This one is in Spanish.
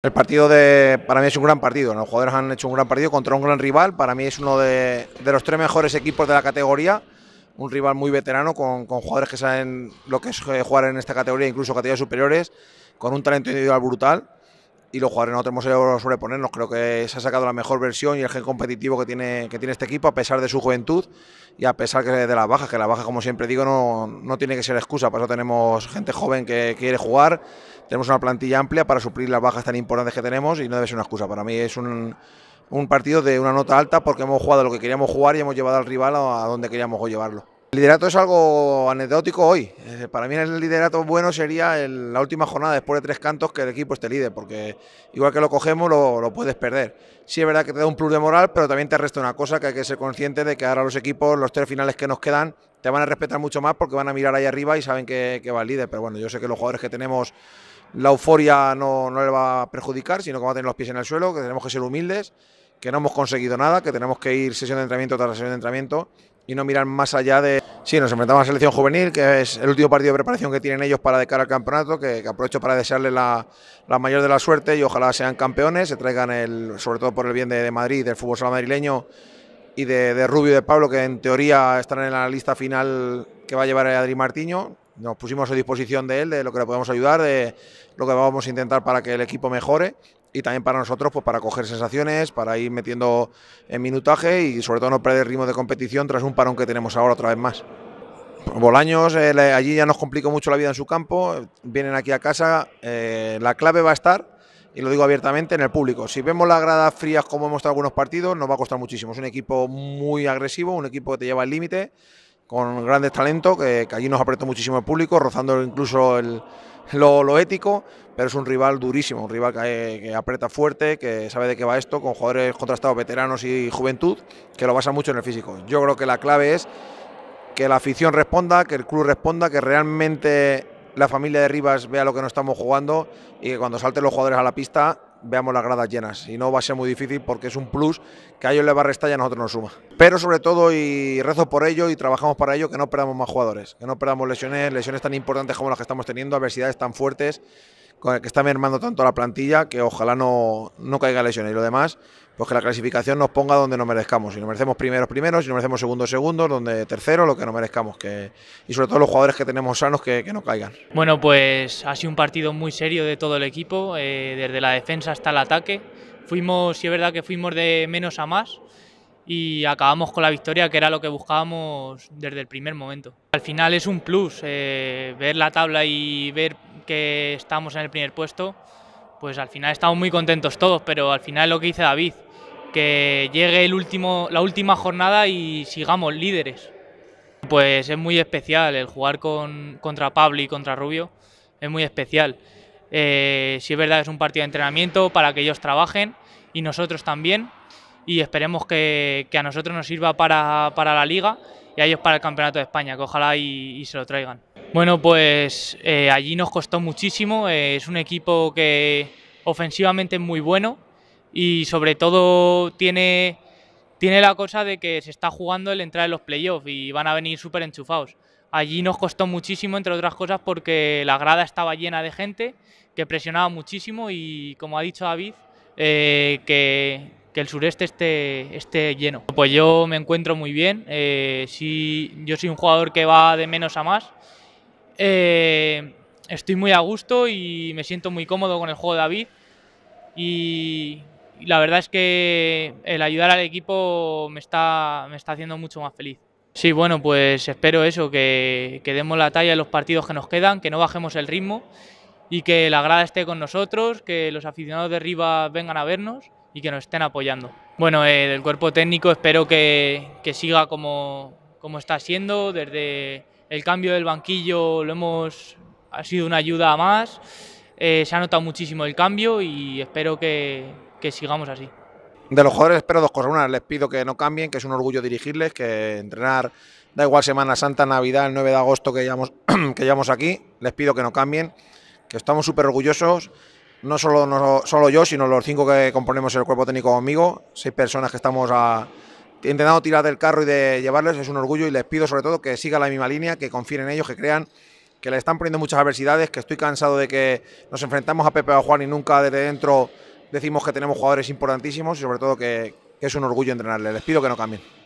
El partido de, para mí es un gran partido, los jugadores han hecho un gran partido contra un gran rival, para mí es uno de, los tres mejores equipos de la categoría, un rival muy veterano con, con, jugadores que saben lo que es eh, jugar en esta categoría, incluso categorías superiores, con un talento individual brutal y los jugadores no tenemos que sobreponernos. Creo que se ha sacado la mejor versión y el gen competitivo que tiene, que tiene este equipo, a pesar de su juventud y a pesar de las bajas, que las bajas, como siempre digo, no, no tiene que ser excusa. Por eso tenemos gente joven que quiere jugar, tenemos una plantilla amplia para suplir las bajas tan importantes que tenemos y no debe ser una excusa. Para mí es un, un partido de una nota alta porque hemos jugado lo que queríamos jugar y hemos llevado al rival a donde queríamos llevarlo. El liderato es algo anecdótico hoy. Eh, para mí el liderato bueno sería la última jornada después de tres cantos que el equipo esté líder, porque igual que lo cogemos lo, puedes perder. Sí es verdad que te da un plus de moral, pero también te resta una cosa que hay que ser consciente de que ahora los equipos, los tres finales que nos quedan, te van a respetar mucho más porque van a mirar ahí arriba y saben que, va el líder. Pero bueno, yo sé que los jugadores que tenemos la euforia no, no le va a perjudicar, sino que van a tener los pies en el suelo, que tenemos que ser humildes, que no hemos conseguido nada, que tenemos que ir sesión de entrenamiento tras sesión de entrenamiento y no mirar más allá de Sí, nos enfrentamos a la selección juvenil, que es el último partido de preparación que tienen ellos para de cara al campeonato, que, aprovecho para desearles la, mayor de la suerte y ojalá sean campeones, se traigan, el, sobre todo por el bien de, Madrid, del fútbol sala madrileño y de, Rubio y de Pablo, que en teoría están en la lista final que va a llevar Adri Martiño. Nos pusimos a disposición de él, de lo que le podemos ayudar, de lo que vamos a intentar para que el equipo mejore y también para nosotros, pues para coger sensaciones, para ir metiendo en minutaje y sobre todo no perder ritmo de competición tras un parón que tenemos ahora otra vez más. Bolaños, eh, allí ya nos complicó mucho la vida en su campo, vienen aquí a casa, eh, la clave va a estar, y lo digo abiertamente, en el público. Si vemos las gradas frías como hemos estado algunos partidos, nos va a costar muchísimo. Es un equipo muy agresivo, un equipo que te lleva al límite, con grandes talentos, que, allí nos apretó muchísimo el público, rozando incluso el, lo, ético, pero es un rival durísimo, un rival que, eh, que, aprieta fuerte, que sabe de qué va esto, con jugadores contrastados, veteranos y juventud, que lo basa mucho en el físico. Yo creo que la clave es que la afición responda, que el club responda, que realmente la familia de Rivas vea lo que no estamos jugando y que cuando salten los jugadores a la pista veamos las gradas llenas. Y no va a ser muy difícil porque es un plus que a ellos le va a restar y a nosotros nos suma. Pero sobre todo, y rezo por ello y trabajamos para ello, que no perdamos más jugadores, que no perdamos lesiones, lesiones tan importantes como las que estamos teniendo, adversidades tan fuertes con el que está mermando tanto la plantilla que ojalá no, no caiga lesiones. Y lo demás, pues que la clasificación nos ponga donde nos merezcamos. Si nos merecemos primeros, primeros, si nos merecemos segundos, segundos, donde tercero, lo que nos merezcamos. Que, y sobre todo los jugadores que tenemos sanos que, que no caigan. Bueno, pues ha sido un partido muy serio de todo el equipo, eh, desde la defensa hasta el ataque. Fuimos, sí es verdad que fuimos de menos a más, y acabamos con la victoria, que era lo que buscábamos desde el primer momento. Al final es un plus eh, ver la tabla y ver que estamos en el primer puesto, pues al final estamos muy contentos todos, pero al final es lo que dice David, que llegue el último, la última jornada y sigamos líderes. Pues es muy especial el jugar con, contra Pablo y contra Rubio, es muy especial. Eh, si es verdad, es un partido de entrenamiento para que ellos trabajen y nosotros también y esperemos que, que a nosotros nos sirva para, para, la liga y a ellos para el Campeonato de España, que ojalá y, se lo traigan. Bueno, pues eh, allí nos costó muchísimo, eh, es un equipo que ofensivamente es muy bueno y sobre todo tiene, tiene la cosa de que se está jugando el entrar en los playoffs y van a venir súper enchufados. Allí nos costó muchísimo, entre otras cosas, porque la grada estaba llena de gente que presionaba muchísimo y, como ha dicho David, eh, que, que el sureste esté, esté lleno. Pues yo me encuentro muy bien, eh, yo soy un jugador que va de menos a más, eh, estoy muy a gusto y me siento muy cómodo con el juego de David y la verdad es que el ayudar al equipo me está, me está haciendo mucho más feliz. Sí, bueno, pues espero eso, que, demos la talla en los partidos que nos quedan, que no bajemos el ritmo y que la grada esté con nosotros, que los aficionados de Rivas vengan a vernos y que nos estén apoyando. Bueno, eh, el cuerpo técnico espero que, que siga como, como, está siendo. Desde el cambio del banquillo lo hemos, ha sido una ayuda más. Eh, se ha notado muchísimo el cambio y espero que, que sigamos así. De los jugadores espero dos cosas. Una, les pido que no cambien, que es un orgullo dirigirles, que entrenar, da igual Semana Santa, Navidad, el 9 de agosto que llevamos, que llevamos aquí, les pido que no cambien, que estamos súper orgullosos no solo, no solo yo, sino los cinco que componemos el cuerpo técnico conmigo, seis personas que estamos a, intentando tirar del carro y de llevarles, es un orgullo y les pido sobre todo que sigan la misma línea, que confíen en ellos, que crean que le están poniendo muchas adversidades, que estoy cansado de que nos enfrentamos a Pepe o a Juan y nunca desde dentro decimos que tenemos jugadores importantísimos y sobre todo que, que es un orgullo entrenarles. Les pido que no cambien.